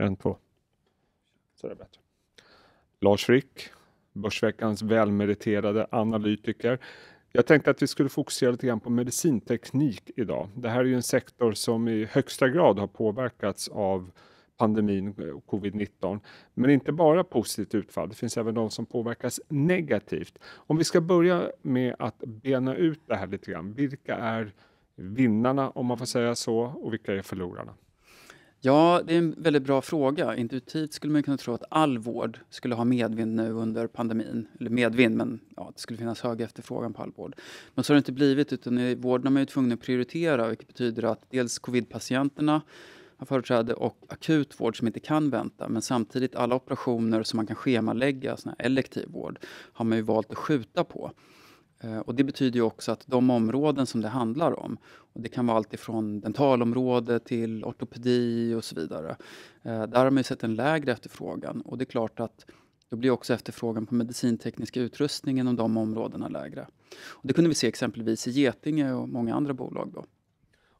En, två. Så är det bättre. Lars Frick, Börsveckans välmeriterade analytiker. Jag tänkte att vi skulle fokusera lite grann på medicinteknik idag. Det här är ju en sektor som i högsta grad har påverkats av pandemin och covid-19. Men inte bara positivt utfall, det finns även de som påverkas negativt. Om vi ska börja med att bena ut det här lite grann. Vilka är vinnarna om man får säga så och vilka är förlorarna? Ja, det är en väldigt bra fråga. Intuitivt skulle man kunna tro att all vård skulle ha medvind nu under pandemin. Eller medvind, men ja, det skulle finnas hög efterfrågan på all vård. Men så har det inte blivit, utan i vården har man ju tvungen att prioritera, vilket betyder att dels covidpatienterna har företräde och akut vård som inte kan vänta. Men samtidigt alla operationer som man kan schemalägga, sån här elektiv vård, har man ju valt att skjuta på. Eh, och det betyder ju också att de områden som det handlar om, och det kan vara allt ifrån dentalområde till ortopedi och så vidare, eh, där har man ju sett en lägre efterfrågan. Och det är klart att då blir också efterfrågan på medicinteknisk utrustning inom de områdena lägre. Och det kunde vi se exempelvis i Getinge och många andra bolag. Då.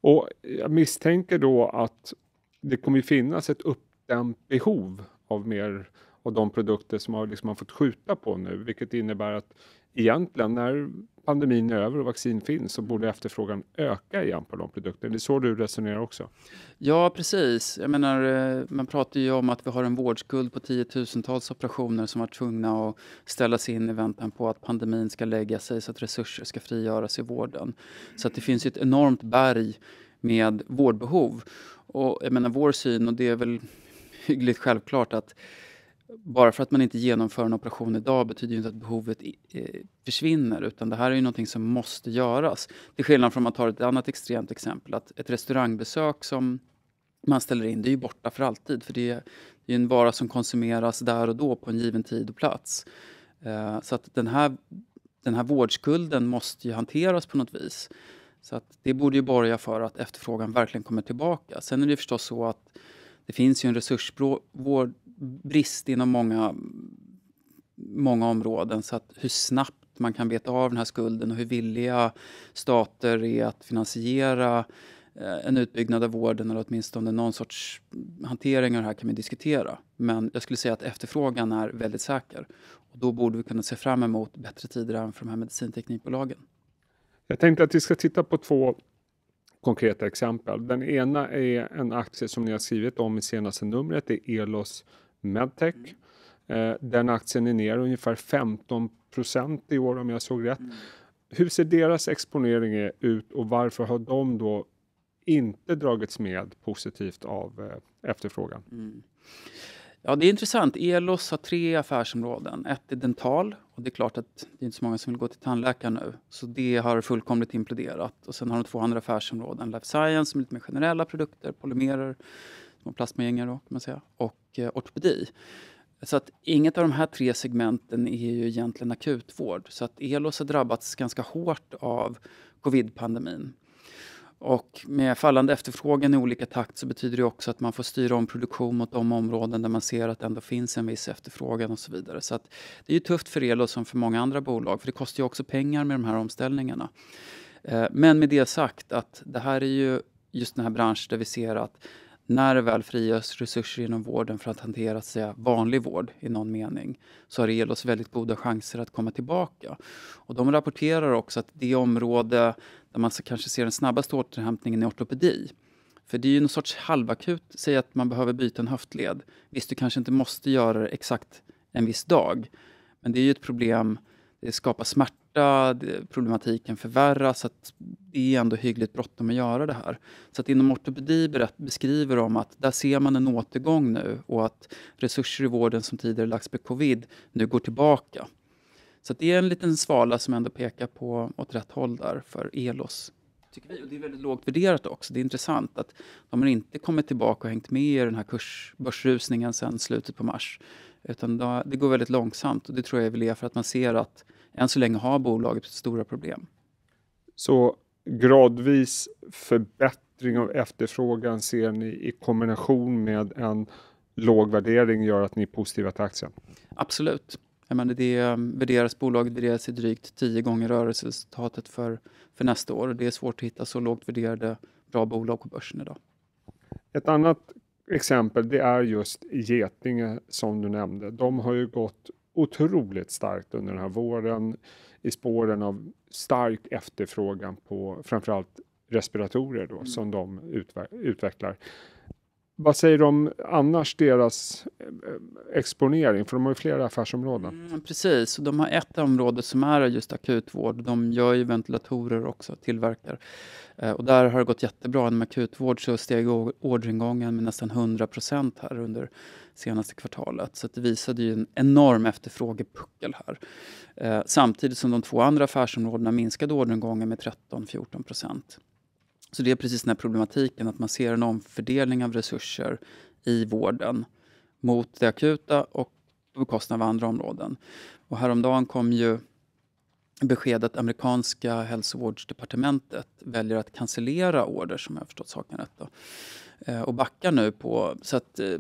Och jag misstänker då att det kommer finnas ett uppdämt behov av mer av de produkter som man har liksom fått skjuta på nu, vilket innebär att egentligen när pandemin är över och vaccin finns så borde efterfrågan öka igen på de produkterna. Det är så du resonerar också. Ja, precis. Jag menar, eh, man pratar ju om att vi har en vårdskuld på tiotusentals operationer som var tvungna att ställas in i väntan på att pandemin ska lägga sig så att resurser ska frigöras i vården. Så att det finns ett enormt berg med vårdbehov. Och jag menar, vår syn, och det är väl hyggligt självklart att bara för att man inte genomför en operation idag betyder inte att behovet eh, försvinner utan det här är ju någonting som måste göras. Till skillnad från om man tar ett annat extremt exempel, att ett restaurangbesök som man ställer in, det är ju borta för alltid för det är ju en vara som konsumeras där och då på en given tid och plats. Eh, så att den här, den här vårdskulden måste ju hanteras på något vis. Så att det borde ju borga för att efterfrågan verkligen kommer tillbaka. Sen är det förstås så att det finns ju en resursbrist inom många, många områden. Så att hur snabbt man kan beta av den här skulden och hur villiga stater är att finansiera eh, en utbyggnad av vården eller åtminstone någon sorts hantering av det här kan vi diskutera. Men jag skulle säga att efterfrågan är väldigt säker. Och då borde vi kunna se fram emot bättre tider även för de här medicinteknikbolagen. Jag tänkte att vi ska titta på två konkreta exempel. Den ena är en aktie som ni har skrivit om i senaste numret, det är Elos Medtech. Mm. Eh, den aktien är ner ungefär 15 procent i år om jag såg rätt. Mm. Hur ser deras exponering ut och varför har de då inte dragits med positivt av eh, efterfrågan? Mm. Ja, det är intressant. Elos har tre affärsområden. Ett är dental. Och det är klart att det är inte så många som vill gå till tandläkaren nu. Så det har fullkomligt imploderat. Och sen har de två andra affärsområden. Life science som är lite mer generella produkter, polymerer, små plastmagängar då kan man säga. Och eh, ortopedi. Så att inget av de här tre segmenten är ju egentligen akutvård. Så att Elos har drabbats ganska hårt av covid-pandemin. Och med fallande efterfrågan i olika takt så betyder det också att man får styra om produktion mot de områden där man ser att det ändå finns en viss efterfrågan och så vidare. Så det är ju tufft för Elo som för många andra bolag för det kostar ju också pengar med de här omställningarna. Eh, men med det sagt att det här är ju just den här branschen där vi ser att när det väl frigörs resurser inom vården för att hantera säga, vanlig vård i någon mening så har Elos väldigt goda chanser att komma tillbaka. Och de rapporterar också att det område där man kanske ser den snabbaste återhämtningen är ortopedi. För det är ju någon sorts halvakut, säg att man behöver byta en höftled. Visst, du kanske inte måste göra det exakt en viss dag, men det är ju ett problem det skapar smärta, problematiken förvärras. Så att det är ändå hyggligt bråttom att göra det här. Så att inom ortopedi berätt, beskriver de att där ser man en återgång nu och att resurser i vården som tidigare lagts på covid nu går tillbaka. Så det är en liten svala som ändå pekar på åt rätt håll där för ELOS tycker vi. Och det är väldigt lågt värderat också. Det är intressant att de har inte kommit tillbaka och hängt med i den här börsrusningen sedan slutet på mars. Utan då, det går väldigt långsamt och det tror jag väl är för att man ser att än så länge har bolaget stora problem. Så gradvis förbättring av efterfrågan ser ni i kombination med en låg värdering gör att ni är positiva till aktien? Absolut. Jag menar, det um, värderas, bolaget värderas i drygt tio gånger rörelseresultatet för, för nästa år. Det är svårt att hitta så lågt värderade bra bolag på börsen idag. Ett annat exempel det är just Getinge som du nämnde. De har ju gått otroligt starkt under den här våren i spåren av stark efterfrågan på framförallt respiratorer då, mm. som de utvecklar vad säger du om annars deras eh, exponering? För de har ju flera affärsområden. Mm, precis, och de har ett område som är just akutvård. De gör ju ventilatorer också, tillverkar. Eh, och där har det gått jättebra. Inom akutvård så steg orderingången med nästan 100 procent här under senaste kvartalet. Så det visade ju en enorm efterfrågepuckel här. Eh, samtidigt som de två andra affärsområdena minskade orderingången med 13-14 procent. Så det är precis den här problematiken att man ser en omfördelning av resurser i vården mot det akuta och på bekostnad av andra områden. Och häromdagen kom ju besked att amerikanska hälsovårdsdepartementet väljer att cancellera order, som jag förstått saken rätt, då, eh, och backar nu på... Så att eh,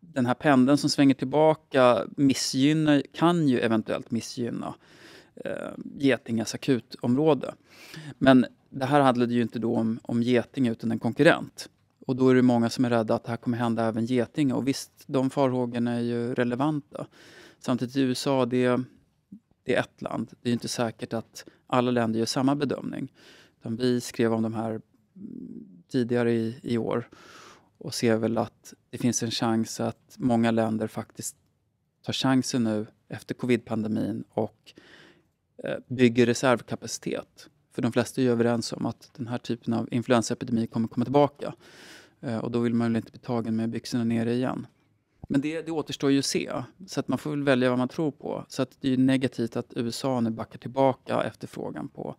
den här pendeln som svänger tillbaka missgynnar, kan ju eventuellt missgynna eh, Getingas akutområde. Men det här handlade ju inte då om, om Getinge utan en konkurrent. Och då är det många som är rädda att det här kommer hända även Getinge. Och visst, de farhågorna är ju relevanta. Samtidigt i USA, det, det är ett land. Det är inte säkert att alla länder gör samma bedömning. Utan vi skrev om de här mm, tidigare i, i år och ser väl att det finns en chans att många länder faktiskt tar chansen nu efter covid-pandemin och Eh, bygger reservkapacitet. För de flesta är ju överens om att den här typen av influensaepidemi kommer komma tillbaka. Eh, och då vill man väl inte bli tagen med byxorna nere igen. Men det, det återstår ju att se, så att man får väl välja vad man tror på. Så att det är negativt att USA nu backar tillbaka efterfrågan på,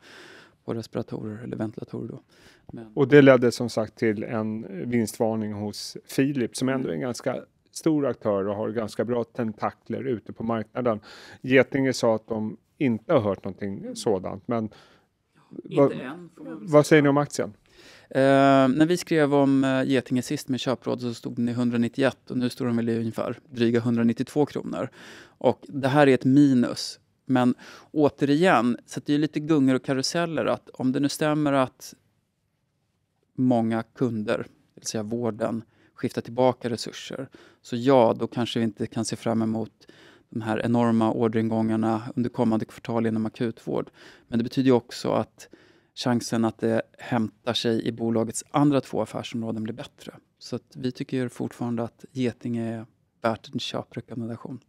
på respiratorer eller ventilatorer. Då. Men... Och det ledde som sagt till en vinstvarning hos Philip som ändå är en mm. ganska stor aktör och har ganska bra tentakler ute på marknaden. Getinge sa att de inte har hört någonting sådant. Men va, än, vad säger ni om aktien? Eh, när vi skrev om eh, Getinge sist med köpråd så stod den i 191 och nu står den väl i ungefär dryga 192 kronor. Och det här är ett minus. Men återigen, så det är lite gungor och karuseller att om det nu stämmer att många kunder, det vill säga vården, skiftar tillbaka resurser, så ja, då kanske vi inte kan se fram emot de här enorma orderingångarna under kommande kvartal inom akutvård. Men det betyder också att chansen att det hämtar sig i bolagets andra två affärsområden blir bättre. Så vi tycker fortfarande att Getinge är värt en köprekommendation.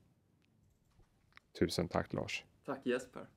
Tusen tack Lars. Tack Jesper.